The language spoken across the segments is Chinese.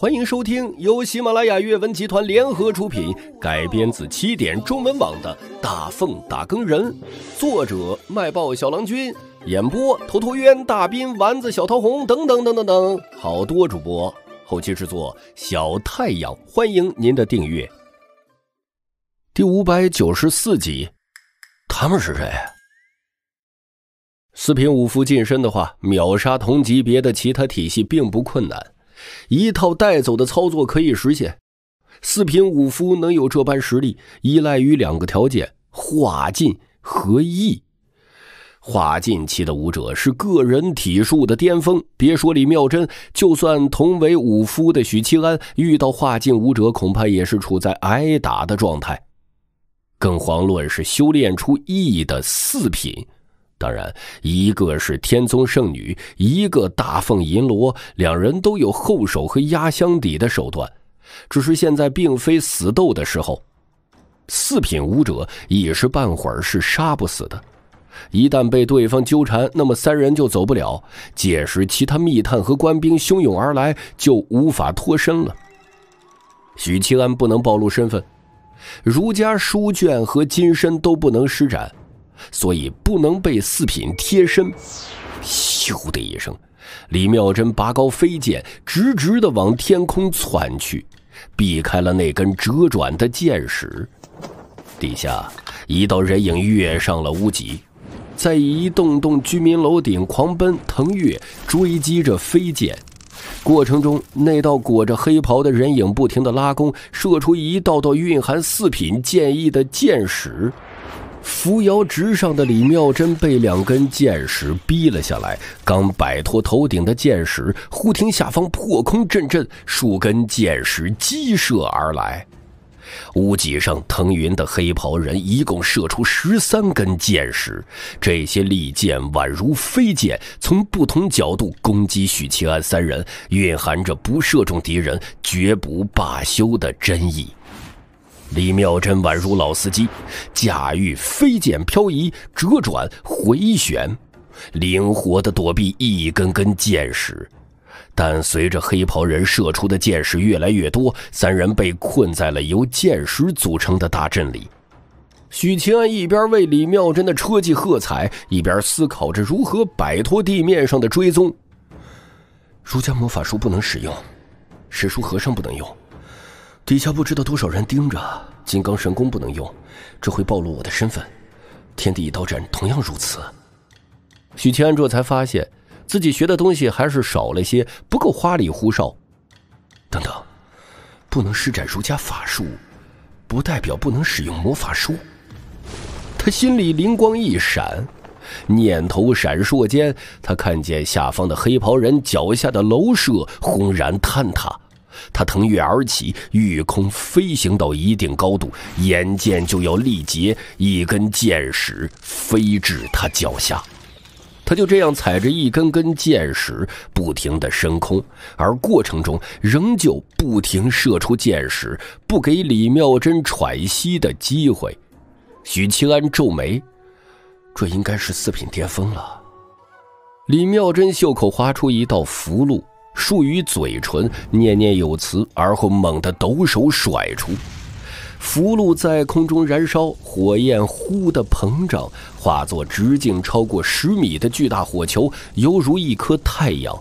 欢迎收听由喜马拉雅阅文集团联合出品，改编自起点中文网的《大奉打更人》，作者卖报小郎君，演播头陀渊、大斌、丸子、小桃红等等等等等，好多主播，后期制作小太阳。欢迎您的订阅。第五百九十四集，他们是谁？四品五服近身的话，秒杀同级别的其他体系并不困难。一套带走的操作可以实现。四品武夫能有这般实力，依赖于两个条件：化劲和意。化劲期的武者是个人体术的巅峰，别说李妙真，就算同为武夫的许七安，遇到化劲武者，恐怕也是处在挨打的状态，更遑论是修炼出意的四品。当然，一个是天宗圣女，一个大凤银罗，两人都有后手和压箱底的手段。只是现在并非死斗的时候，四品武者一时半会儿是杀不死的。一旦被对方纠缠，那么三人就走不了。届时，其他密探和官兵汹涌而来，就无法脱身了。许七安不能暴露身份，儒家书卷和金身都不能施展。所以不能被四品贴身。咻的一声，李妙珍拔高飞剑，直直的往天空窜去，避开了那根折转的箭矢。地下，一道人影跃上了屋脊，在一栋栋居民楼顶狂奔、腾跃，追击着飞剑。过程中，那道裹着黑袍的人影不停的拉弓，射出一道道蕴含四品剑意的箭矢。扶摇直上的李妙真被两根箭矢逼了下来，刚摆脱头顶的箭矢，忽听下方破空阵阵，数根箭矢激射而来。屋脊上腾云的黑袍人一共射出十三根箭矢，这些利箭宛如飞箭，从不同角度攻击许七安三人，蕴含着不射中敌人绝不罢休的真意。李妙真宛如老司机，驾驭飞剑漂移、折转、回旋，灵活的躲避一根根箭矢。但随着黑袍人射出的箭矢越来越多，三人被困在了由箭矢组成的大阵里。许清安一边为李妙真的车技喝彩，一边思考着如何摆脱地面上的追踪。儒家魔法书不能使用，史书和尚不能用。底下不知道多少人盯着，金刚神功不能用，这会暴露我的身份。天地一刀斩同样如此。许清安这才发现，自己学的东西还是少了些，不够花里胡哨。等等，不能施展儒家法术，不代表不能使用魔法术。他心里灵光一闪，念头闪烁间，他看见下方的黑袍人脚下的楼舍轰然坍塌。他腾跃而起，御空飞行到一定高度，眼见就要力竭，一根箭矢飞至他脚下。他就这样踩着一根根箭矢，不停的升空，而过程中仍旧不停射出箭矢，不给李妙真喘息的机会。许清安皱眉，这应该是四品巅峰了。李妙真袖口划出一道符箓。竖于嘴唇，念念有词，而后猛地抖手甩出，符箓在空中燃烧，火焰忽的膨胀，化作直径超过十米的巨大火球，犹如一颗太阳。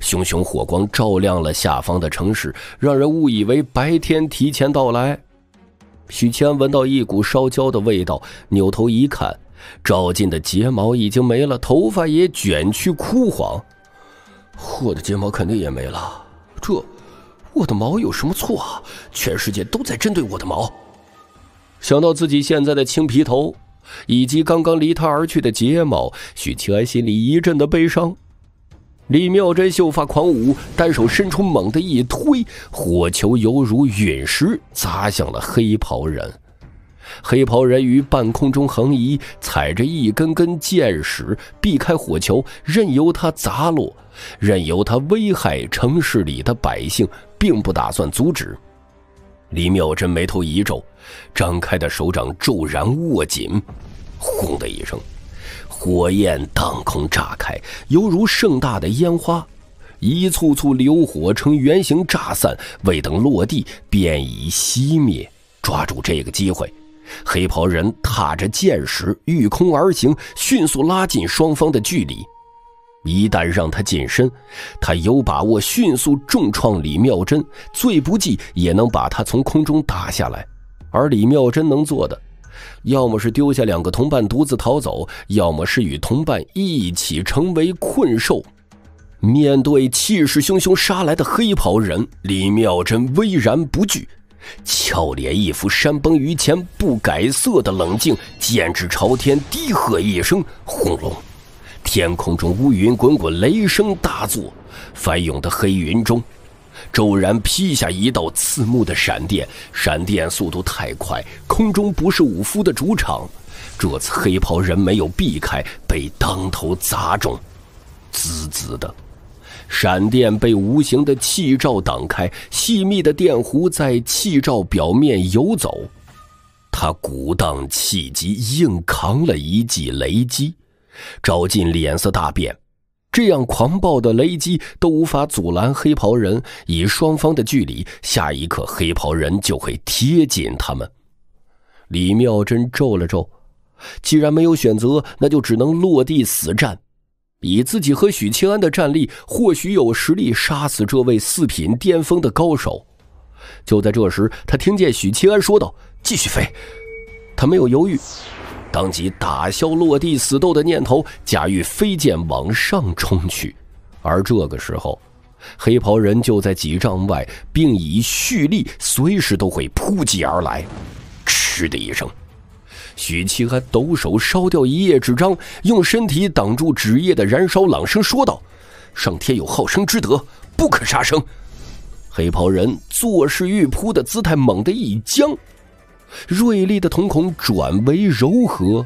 熊熊火光照亮了下方的城市，让人误以为白天提前到来。许谦闻到一股烧焦的味道，扭头一看，赵进的睫毛已经没了，头发也卷曲枯黄。我的睫毛肯定也没了，这我的毛有什么错啊？全世界都在针对我的毛。想到自己现在的青皮头，以及刚刚离他而去的睫毛，许七安心里一阵的悲伤。李妙真秀发狂舞，单手伸出，猛地一推，火球犹如陨石砸向了黑袍人。黑袍人于半空中横移，踩着一根根箭矢，避开火球，任由它砸落，任由它危害城市里的百姓，并不打算阻止。李妙真眉头一皱，张开的手掌骤然握紧，轰的一声，火焰当空炸开，犹如盛大的烟花，一簇簇流火呈圆形炸散，未等落地便已熄灭。抓住这个机会。黑袍人踏着剑石御空而行，迅速拉近双方的距离。一旦让他近身，他有把握迅速重创李妙真，最不济也能把他从空中打下来。而李妙真能做的，要么是丢下两个同伴独自逃走，要么是与同伴一起成为困兽。面对气势汹汹杀来的黑袍人，李妙真巍然不惧。俏脸一副山崩于前不改色的冷静，剑指朝天，低喝一声：“轰隆！”天空中乌云滚滚，雷声大作。翻涌的黑云中，骤然劈下一道刺目的闪电。闪电速度太快，空中不是武夫的主场。这次黑袍人没有避开，被当头砸中，滋滋的。闪电被无形的气罩挡开，细密的电弧在气罩表面游走。他鼓荡气机，硬扛了一记雷击。赵进脸色大变，这样狂暴的雷击都无法阻拦黑袍人。以双方的距离，下一刻黑袍人就会贴近他们。李妙真皱了皱，既然没有选择，那就只能落地死战。以自己和许清安的战力，或许有实力杀死这位四品巅峰的高手。就在这时，他听见许清安说道：“继续飞。”他没有犹豫，当即打消落地死斗的念头，驾驭飞剑往上冲去。而这个时候，黑袍人就在几丈外，并以蓄力，随时都会扑击而来。嗤的一声。许七安抖手烧掉一页纸张，用身体挡住纸页的燃烧，朗声说道：“上天有好生之德，不可杀生。”黑袍人作势欲扑的姿态猛地一僵，锐利的瞳孔转为柔和，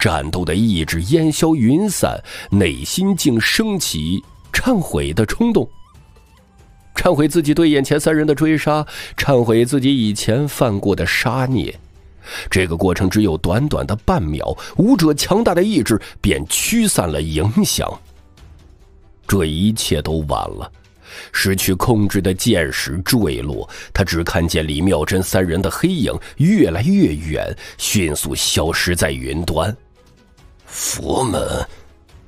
战斗的意志烟消云散，内心竟升起忏悔的冲动，忏悔自己对眼前三人的追杀，忏悔自己以前犯过的杀孽。这个过程只有短短的半秒，武者强大的意志便驱散了影响。这一切都晚了，失去控制的箭矢坠落，他只看见李妙真三人的黑影越来越远，迅速消失在云端。佛门，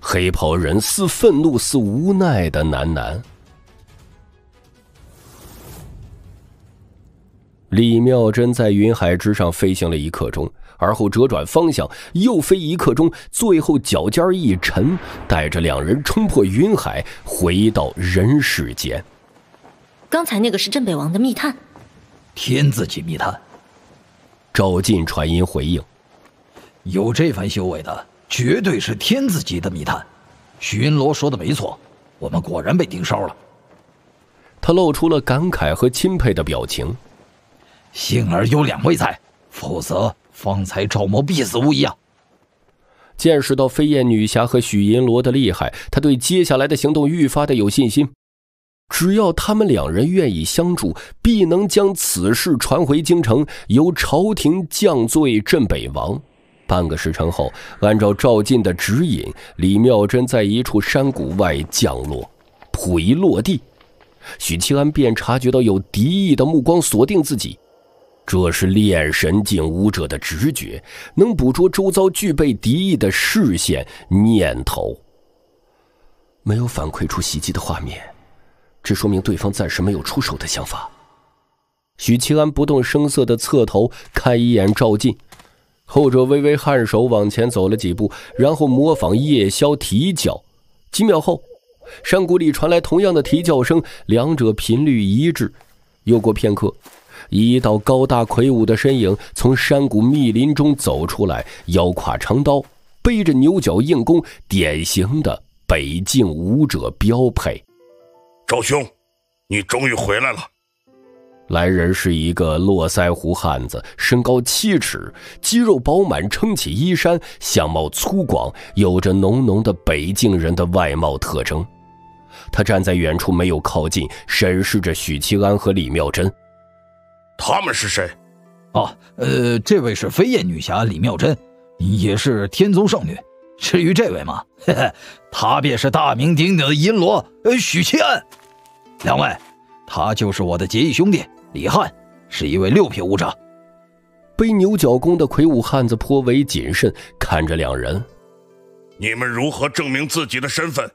黑袍人似愤怒似无奈的喃喃。李妙真在云海之上飞行了一刻钟，而后折转方向，又飞一刻钟，最后脚尖一沉，带着两人冲破云海，回到人世间。刚才那个是镇北王的密探，天字级密探。赵进传音回应：“有这番修为的，绝对是天字级的密探。”巡云罗说的没错，我们果然被盯梢了。他露出了感慨和钦佩的表情。幸而有两位在，否则方才赵某必死无疑啊！见识到飞燕女侠和许银罗的厉害，他对接下来的行动愈发的有信心。只要他们两人愿意相助，必能将此事传回京城，由朝廷降罪镇北王。半个时辰后，按照赵进的指引，李妙珍在一处山谷外降落。甫一落地，许七安便察觉到有敌意的目光锁定自己。这是炼神境武者的直觉，能捕捉周遭具备敌意的视线、念头。没有反馈出袭击的画面，这说明对方暂时没有出手的想法。许清安不动声色的侧头看一眼赵进，后者微微颔首，往前走了几步，然后模仿夜宵啼叫。几秒后，山谷里传来同样的啼叫声，两者频率一致。又过片刻。一道高大魁梧的身影从山谷密林中走出来，腰挎长刀，背着牛角硬弓，典型的北境武者标配。赵兄，你终于回来了。来人是一个络腮胡汉子，身高七尺，肌肉饱满撑起衣衫，相貌粗犷，有着浓浓的北境人的外貌特征。他站在远处没有靠近，审视着许七安和李妙珍。他们是谁？哦，呃，这位是飞燕女侠李妙珍，也是天宗圣女。至于这位嘛，他 便是大名鼎鼎的银罗许七安。两位，他就是我的结义兄弟李汉，是一位六品武者。背牛角弓的魁梧汉子颇为谨慎，看着两人，你们如何证明自己的身份？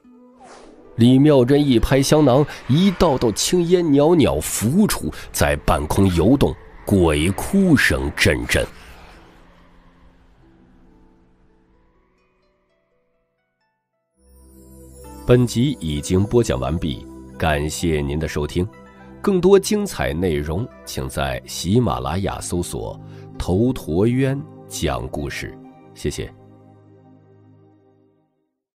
李妙珍一拍香囊，一道道青烟袅袅浮出，在半空游动，鬼哭声阵阵。本集已经播讲完毕，感谢您的收听，更多精彩内容请在喜马拉雅搜索“头陀渊讲故事”，谢谢。